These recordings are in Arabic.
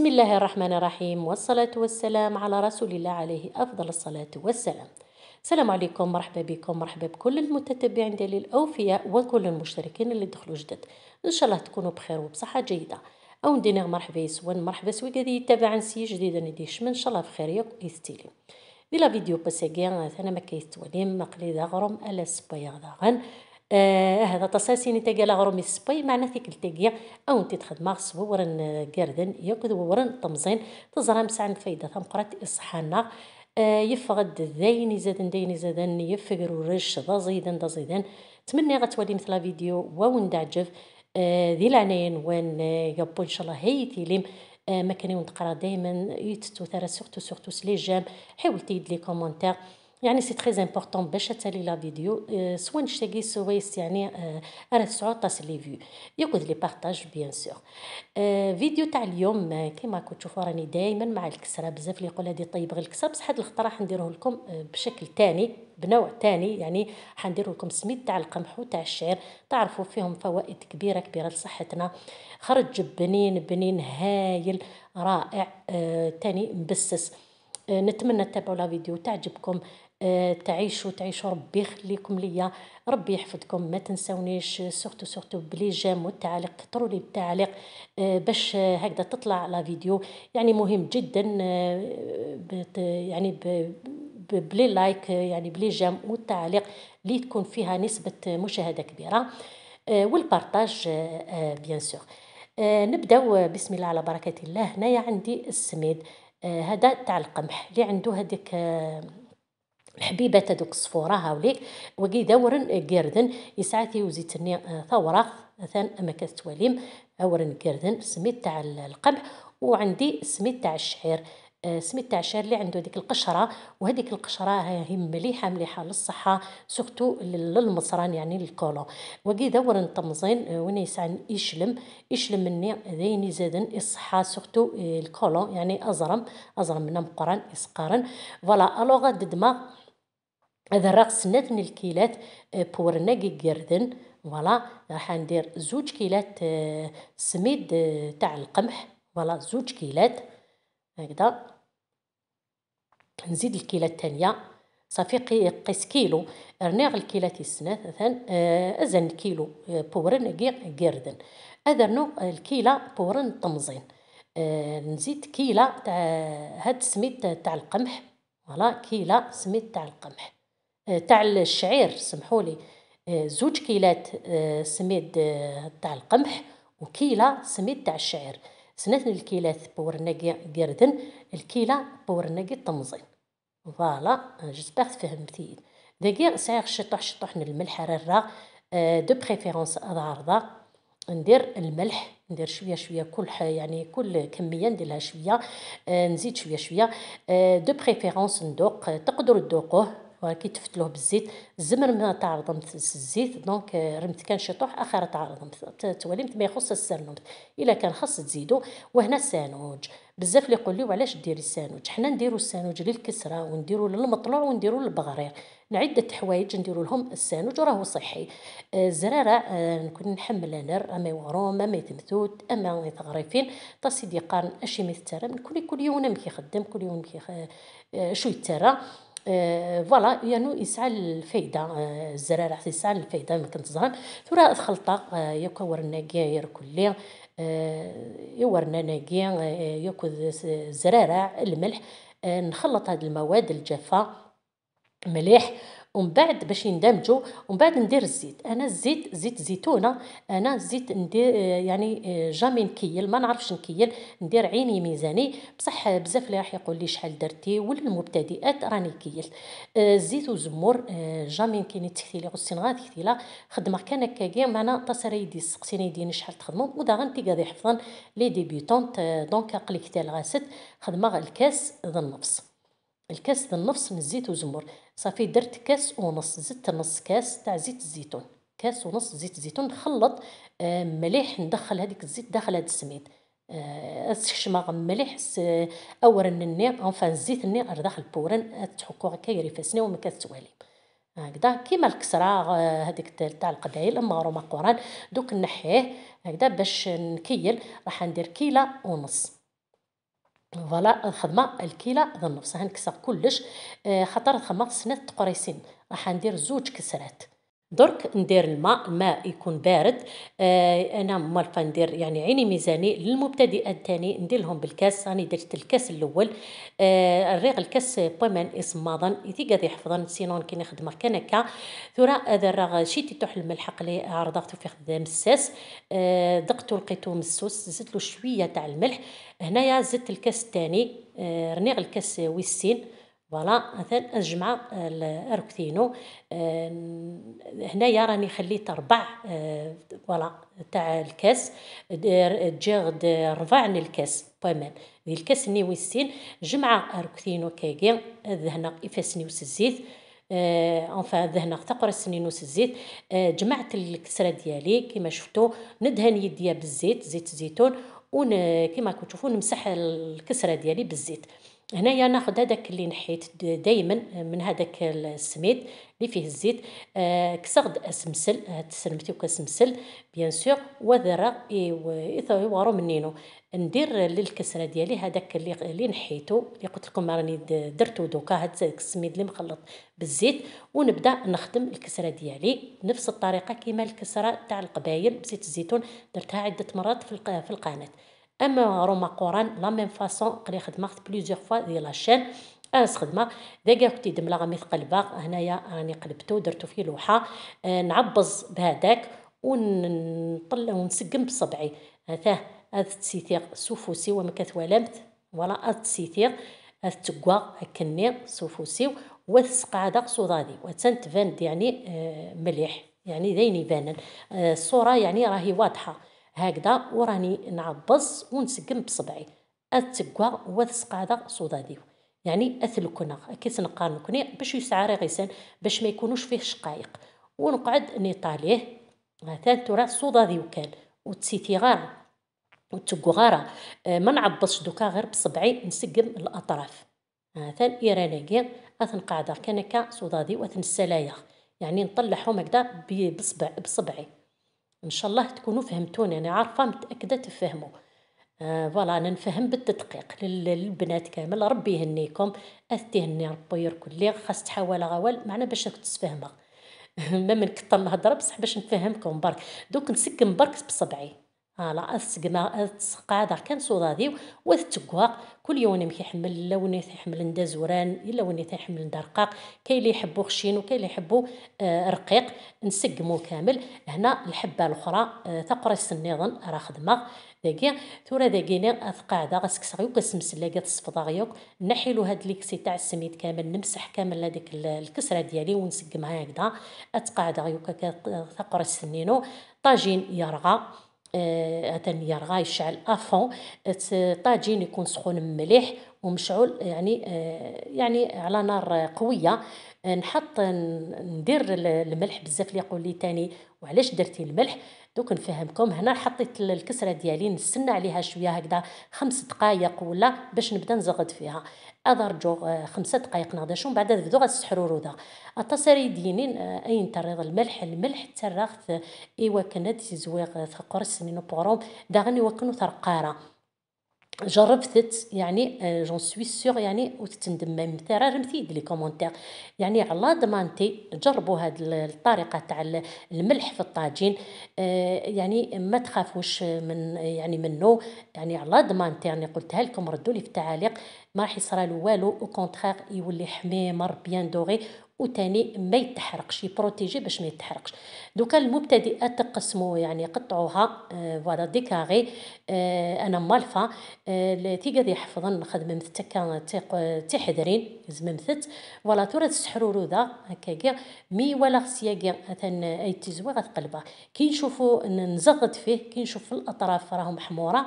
بسم الله الرحمن الرحيم والصلاة والسلام على رسول الله عليه أفضل الصلاة والسلام السلام عليكم مرحبا بكم مرحبا بكل المتتبعين ديال الأوفياء وكل المشتركين اللي دخلوا جدد إن شاء الله تكونوا بخير وبصحة جيدة أو ندينا مرحبا يسوان مرحبا سوي قد يتابع نسي جديدة نديش من إن شاء الله بخير يستيلي دي لا فيديو بسيقين أنا ما كيستوانيم مقلي داغرم ألا سبايا داغن آه، هذا تساسين تقال غرمي سباي معنا فيك التاقيا او انت تخدم ورن كاردن ياكد ورن تمزين تزرام سعن ثم قرات إصحانا يفقد ذيني زادن دين زادن يفقر ورش ذا زيدن ذا زيدن تمني غتولي مثل فيديو وون دعجف آه، ذي العناين وان آه، يبو ان شاء الله هي تيليم مكاني تقرا دايما يتتو ثرا سورتو سورتو سلي جام حاول تيد لي كومونتير يعني سي تري امبورطون باش تسالي لا فيديو آه، سوا نشتاقي سويس يعني انا آه، تسعود طاس لي فيو يقود لي بارطاج بيان سور فيديو تاع اليوم آه، كيما راكم تشوفوا راني دائما مع الكسره بزاف اللي يقول هذه طيب غير الكسره بصح هاد الخطره نديره لكم بشكل تاني بنوع تاني يعني حندير لكم سميد تاع القمح وتاع الشعير تعرفوا فيهم فوائد كبيرة كبيرة لصحتنا خرج بنين بنين هايل رائع ثاني تاني مبسس آه، نتمنى تتابعوا لا فيديو تعجبكم آه، تعيشوا تعيشوا ربي يخليكم ليا ربي يحفظكم ما تنساونيش سورتو سورتو بلي جيم والتعاليق كثروا لي بالتعليق آه، باش هكذا تطلع لا فيديو يعني مهم جدا يعني بلي لايك يعني بلي جيم والتعليق اللي تكون فيها نسبه مشاهده كبيره والبارطاج بيان سور نبداو بسم الله على بركه الله هنايا عندي السميد آه، هذا تاع القمح اللي عنده هذيك آه، الحبيبات هذوك الصفوره هاوليك وكي دورن آه، قردن يساعات يوزي ثوره مثلا اما كتواليم اورن قردن سميت تاع القمح وعندي سميت تاع الشعير آه، سميت تاع اللي عنده ديك القشره وهذيك القشره هي مليحه مليحه للصحه سورتو للمصران يعني للكولون وكي دور الطمزين آه، وين يسعن يشلم يشلم مني ذيني زادن الصحه سورتو آه، الكولون يعني ازرم ازرم من مقران اسقارن فوالا الوغ ددما هذا الرقص نتن الكيلات بورنا قردن فوالا راح ندير زوج كيلات سميد تاع القمح فوالا زوج كيلات هكذا نزيد الكيله الثانيه صافي قيس كيلو رنيغ الكيله تيسنا ثان آه، ازن كيلو آه، بورن كيردن اذرنو الكيله بورن طمزين آه، نزيد كيله تاع هاد السميد تاع القمح فوالا كيله سميد تاع القمح تاع الشعير سمحولي زوج كيلات سميد تاع القمح وكيله سميد تاع الشعير سنات الكيلات بورنا قردن الكيلة بورنا قي طمزين فوالا جيسبيغ تفهمتي داكيا سعيغ شطح شطح الملح راه دو بريفيرونس ضارضة ندير الملح ندير شويه شويه كل يعني كل كميه نديرلها شويه آه، نزيد شويه شويه آه، دو بريفيرونس ندوق تقدروا تذوقوه وكي بالزيت الزمر ما تعرضمت الزيت دونك آه، رمت كان شطوح اخر تعرضمت توليمت ما يخص السرنوبت الا كان خاص تزيدو وهنا السانوج بزاف اللي لي علاش ديري السانوج حنا نديرو السانوج للكسره ونديرو للمطلوع ونديرو للبغرير نعدة حوايج نديرو لهم السانوج وراهو صحي الزرارة آه، آه، نكون نحمل انا اما يوروم اما يتمثوت اما يتغريفين سيدي قارن اشي مثترم نكون كل يوم كيخدم كل يوم كي شو يترى آه، فوالا يعني يسعى الفايده آه، الزرارة حتى يسعى الفايده ما كنتزهر ثورا آه، يوكا ورنا الناقير كلي يورنا ناقي ياكل الزرارة الملح نخلط هاد المواد الجافه مليح ومن بعد باش يندمجوا ومن بعد ندير الزيت انا الزيت زيت زيتونه انا الزيت ندير آه، يعني آه، جامي نكيل ما نعرفش نكيل ندير عيني ميزاني بصح بزاف اللي راح يقول لي شحال درتي وللمبتدئات المبتدئات راني كيلت الزيت آه، وزمر جامي كاين لي غسين غاد لا خدمه كان هكا كي معنا تصري يدي سقسيني يدي شحال تخدموا ودا غنتي غادي حفظا لي ديبيتونت دونك قليكتال الغاسد خدمه الكاس ذا النفس الكاس ديال النص من الزيت وزمر صافي درت كاس ونص زدت نص كاس تاع زيت الزيتون كاس ونص زيت الزيتون نخلط آه، مليح ندخل هذيك الزيت داخل هذا السميد آه، الشماغ مليح اورا النير اونفان الزيت النير داخل البورن تحكو هكا يريفاسني وما كتوالي هكذا كيما الكسرة آه، هذيك تاع القدايل اما روما قران دوك نحيه هكذا باش نكيل راح ندير كيلة ونص فوالا الخدمه الكيله ذا النص غنكسر كلش آه، خاطر الخدمة سنات تقريسين راح ندير زوج كسرات درك ندير الماء الماء يكون بارد آه انا مالفا ندير يعني عيني ميزاني للمبتدئات تاني ندير لهم بالكاس راني درت الكاس الاول آه الريغ الكاس بومان ماضن يتي قاضي يحفظن سينون كي نخدم كان ثورا هذا راه شيتي تحل الملح قلي عرضت في خدام الساس آه دقتو لقيتو مسوس زدت له شويه تاع الملح هنايا زدت الكاس الثاني آه رنيغ الكاس ويسين فوالا مثلا الجمعه آه، اركتينو هنايا راني خليت ربع آه، فوالا تاع الكاس تجي غد ربع من الكاس بامان ديال الكاس نيويسين جمعه اركتينو كاكي ذهنا نيوس الزيت آه، اونفا ذهنا تقرا السنين وس الزيت جمعت الكسره ديالي كيما شفتو ندهن يديا بالزيت زيت الزيتون ون كيما كتشوفو نمسح الكسره ديالي بالزيت هنايا ناخد هذاك اللي نحيت دائما آه، من هذاك السميد اللي فيه الزيت كسرد آه، كسغد اسمسل آه، تسلمتي وكسمسل بيان سور وذره يثورو منينو ندير للكسره ديالي هذاك اللي اللي نحيتو اللي قلت لكم راني درتو دوكا هاد السميد اللي مخلط بالزيت ونبدا نخدم الكسره ديالي نفس الطريقه كيما الكسره تاع القبايل بزيت الزيتون درتها عده مرات في القناه اما روما قران لا ميم فاصون قري خدمت بليزيوغ فوا ديال لاشين انس خدمه داك كنت دملا غامي ثقلبا هنايا راني قلبتو درتو فيه لوحه آه، نعبز بهداك ونطلع ونسقم بصبعي هذا هذا التسيثيغ سوفوسي وما كتوالمت ولا هذا التسيثيغ هذا التقوا هكني سوفوسيو وثقعدة صدادي وتنتفاند يعني آه، مليح يعني داين يبانن آه، الصورة يعني راهي واضحة هكذا وراني نعبص ونسقم بصبعي اتقوى وثقادة صداديو يعني اثلكنا كيتنقى نكني باش يسعى رغيسان باش ما يكونوش فيه شقايق ونقعد نيطاليه ثالث ترى صداديو كان وتسيتي غار غارة آه، ما نعبصش دوكا غير بصبعي نسقم الاطراف مثلا ايرانيكي اثنقعد كانكا صدادي واثنسلايا يعني نطلعهم هكذا بصبع بصبعي ان شاء الله تكونوا فهمتوني انا عارفه متاكده تفهموا آه، فوالا آه انا نفهم بالتدقيق للبنات كامل ربي يهنيكم اثتيهني ربي يركل لي خاص تحاول غوال معنا باش راك ما من كثر الهضره بصح باش نفهمكم برك دوك نسكن برك بصبعي على السقما كان كنصوضاديو وتتكواق كل يوم كيحمل اللون يحمل ندا زوران الا وني يحمل ندا رقاق كاين اللي يحبو خشين وكاين اللي يحبو آه رقيق نسقمو كامل هنا الحبه الاخرى آه تقرص النظام راه خدمه داكيا ثورا داكينا اثقاده غسكسغي وكنسمسلا كتصفضا غيوك نحيلو هاد ليكسي تاع السميد كامل نمسح كامل هذيك الكسره ديالي ونسقمها هكذا اتقاعد غيوك تقرص سنينو طاجين يرغى أه، هذا النيار غايشعل افون الطاجين أه، يكون سخون مليح ومشعول يعني آه، يعني على نار قويه نحط ندير الملح بزاف اللي يقول لي تاني وعلاش درتي الملح دوك نفهمكم هنا حطيت الكسره ديالي نستنى عليها شويه هكذا خمس دقائق ولا باش نبدا نزغد فيها اضرجو آه، خمسة دقائق شو من بعد نبداو غنسحرورو التصاري ديني آه، اين تريض الملح الملح تراخت ايوا كانت زويغ ثقرس نينو بوروم دا غني وكنو ثرقاره جربت يعني جون سوي سيغ يعني وتتندم ترى رمتي لي كومونتير يعني على ضمانتي جربوا هاد الطريقه تاع الملح في الطاجين يعني ما تخافوش من يعني منه يعني على ضمانتي يعني قلتها لكم ردوا لي في التعاليق ما راح يصرى له والو او كونترير يولي حميمر بيان دوغي وثاني ما يتحرقش يبروتيجي باش ما يتحرقش دوكا المبتدئات تقسموا يعني قطعوها فوالا آه، دي كاغي آه، انا مالفا تي قد يحفظن نخدم مثتكا تحذرين زم مثت ولا تورا تسحرورو ذا هكا كاع مي ولا غسيا كاع اثن اي تزوي غتقلبها كي نشوفو نزغط فيه كي نشوف الاطراف راهم حموره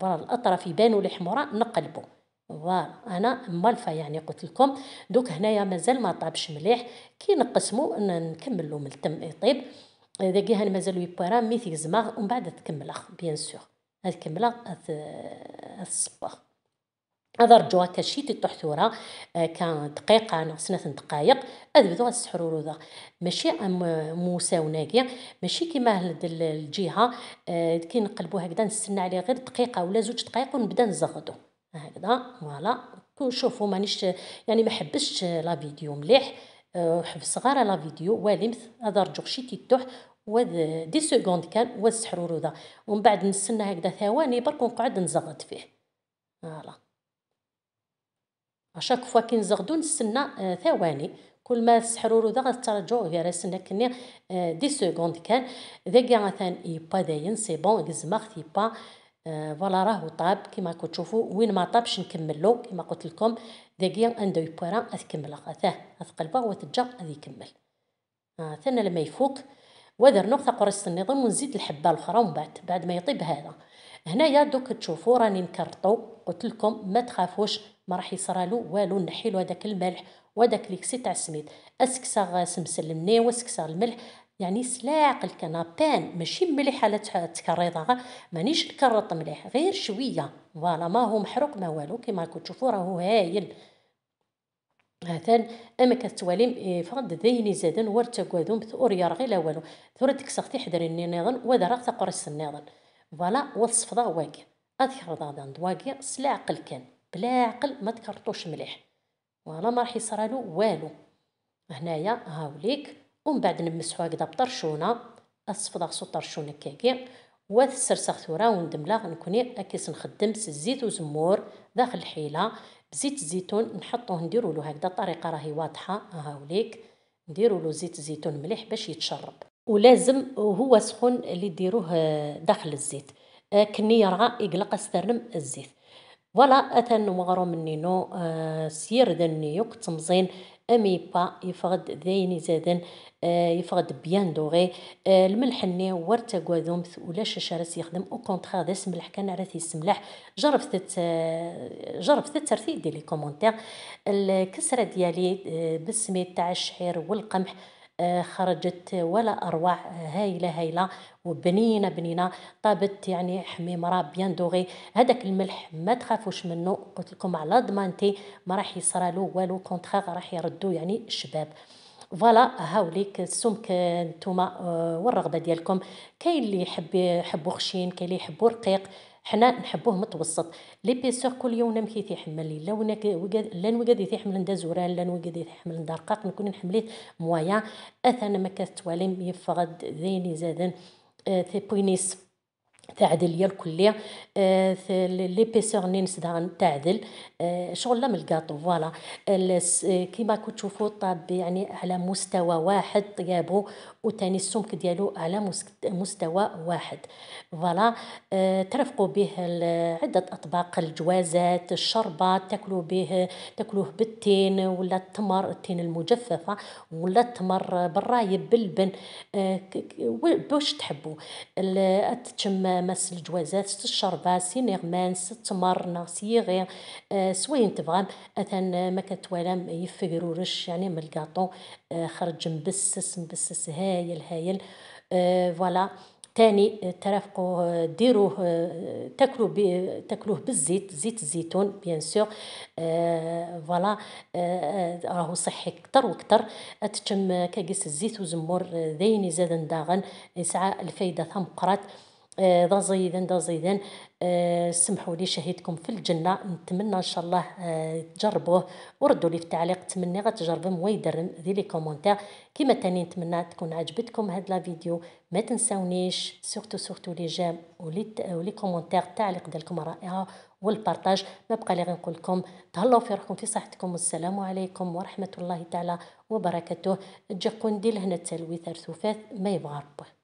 فوالا الاطراف يبانوا لي حموره نقلبو فوالا انا مالفا يعني قلت لكم دوك هنايا مازال ما طابش مليح كي نقسمو نكملو من التم يطيب داكي هان مازالو يبارا ميثي زماغ ومن بعد تكمل اخ بيان سور هاد كملة الصباغ هذا رجوا كشيتي تطيح آه، كان دقيقة أنا سنة دقايق أذبذو هاد السحرورو ذا ماشي موسى وناقيا ماشي كيما هاد الجهة آه، كي نقلبو هكذا نستنى عليه غير دقيقة ولا زوج دقايق ونبدا نزغدو هكذا فوالا شوفوا مانيش يعني ما حبستش لا فيديو مليح أه، حبس غير لا فيديو ولمث هذا رجوق شي تيتوح واد دي سكوند كان و السحرورو ذا ومن بعد نستنى هكذا ثواني برك ونقعد نزغط فيه فوالا اشاك فوا كي نزغدو نستنى ثواني كل ما السحرور ذا غترجعو غير سنة كني دي سكوند كان ذاك غثان يبا داين سي بون كزما يبا فوالا راهو طاب راكو كتشوفوا وين ما طابش نكملو كيما قلت لكم داكيا ان دوي بويران اثكمل اثاه اثقلبه وتجا اذ يكمل آه ثنا لما يفوق ودر نقطة قرص النظام ونزيد الحبة الأخرى ومن بعد بعد ما يطيب هذا هنايا دوك تشوفوا راني نكرطو قلت لكم ما تخافوش ما راح يصرالو والو نحيلو هذاك الملح وداك ليكسي تاع السميد اسكسا سمسل المني واسكسا الملح يعني سلاق الكنابان ماشي مليحه لا تكريضها مانيش نكرط مليح غير شويه فوالا ما هو محروق ما والو كيما راكم تشوفوا راهو هايل هاتان اما كتواليم إيه، فرد ديني زادن ثور يا رغي لا والو ثورة تكسختي حدرني نيضن ودرق تقرس النيضن فوالا ضا واقي اذكر ضادان دواقي سلا عقل بلا عقل ما تكرطوش مليح فوالا ما راح يصرالو والو هنايا هاوليك ومن بعد نمسحو هكذا بطرشونه اصفض غسو طرشونه كاكي واد السرسغ ثورا وندملا غنكوني اكيس نخدم الزيت وزمور داخل الحيله بزيت الزيتون نحطوه نديرو له هكذا الطريقه راهي واضحه هاوليك نديرو له زيت الزيتون مليح باش يتشرب ولازم هو سخون اللي ديروه داخل الزيت كني راه يقلق استرنم الزيت فوالا اثن وغرو منينو آه، سير ذنيو تمزين امي با يفقد ذين زادن آه، يفقد بيان دوغي آه، الملح ني ورتا كواذومث ولا شاش يخدم او كونترا ذا سملح كان راس يسملح جربت تت آه، جربت ترتيب ديال لي كومونتير الكسره ديالي بالسميد تاع الشعير والقمح آه، خرجت ولا أروع آه، هايلة هايلة وبنينة بنينة طابت يعني حميمرة بيان دوغي هذاك الملح ما تخافوش منه قلت لكم على ضمانتي ما راح يصرالو والو كونتخاغ راح يردو يعني الشباب فوالا هاوليك السمك نتوما آه، والرغبه ديالكم كاين اللي يحب يحبو خشين كاين اللي يحبو رقيق حنا نحبوه متوسط لي بيسور كل يوم نمكي حملي لا ونك لا نوقد حمل ندا زوران لا نوقد حمل ندا رقاق نكون نحمليه مويا اثنا ما كاتواليم يفقد ذيني زادن تي آه، بوينيس تعدل هي الكلية آه ليبيسور ني نسدها نتعدل آه شغل من الكاطو فوالا كيما تشوفو الطاب يعني على مستوى واحد طيابو وتاني السمك ديالو على مستوى واحد فوالا آه ترفقوا به عدة أطباق الجوازات الشربات تاكلوا به تاكلوه بالتين ولا التمر التين المجففة ولا التمر بالرايب باللبن آه، باش تحبوا تتشم مس الجوازات ست الشربة سي نغمان ست تمرنا سي غير آه، سوين تبغى مثلا ما كتوالم يفقرورش يعني من الكاطو آه، خرج مبسس مبسس هايل هايل آه، فوالا تاني ترافقو ديروه تاكلو تاكلوه بالزيت زيت الزيتون بيان سور فوالا راهو صحي كتر وكتر تتم كاكيس الزيت وزمور ذيني زاد داغن يسعى الفايده ثم قرات ذا آه، زيدا ذا زيدا آه، سمحوا لي شهيدكم في الجنة نتمنى إن شاء الله آه، تجربوه وردوا لي في التعليق تمني غتجربوا مويدرن ذي لي كومونتير كيما تاني نتمنى تكون عجبتكم هاد لا فيديو ما تنساونيش سورتو سورتو لي جام ولي ولي كومونتير التعليق ديالكم رائعة والبارتاج ما بقى لي نقول لكم تهلاو في روحكم في صحتكم والسلام عليكم ورحمة الله تعالى وبركاته تجي قنديل هنا التلويث ارثوفات ما يبغى ربه